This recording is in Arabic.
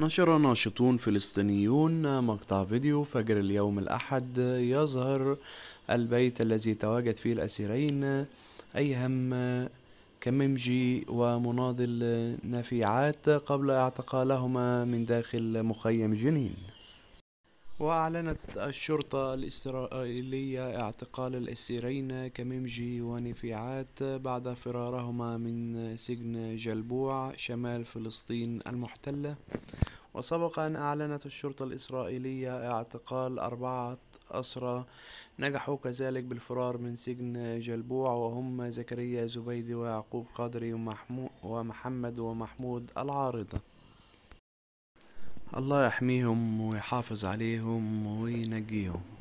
نشر ناشطون فلسطينيون مقطع فيديو فجر اليوم الأحد يظهر البيت الذي تواجد فيه الأسيرين أيهم كممجي ومناضل نفيعات قبل اعتقالهما من داخل مخيم جنين وأعلنت الشرطة الإسرائيلية اعتقال الأسيرين كميمجي ونفيعات بعد فرارهما من سجن جلبوع شمال فلسطين المحتلة وسبق أن أعلنت الشرطة الإسرائيلية اعتقال أربعة أسرى نجحوا كذلك بالفرار من سجن جلبوع وهم زكريا زبيدي ويعقوب قادري ومحمود ومحمد ومحمود العارضة الله يحميهم ويحافظ عليهم وينقيهم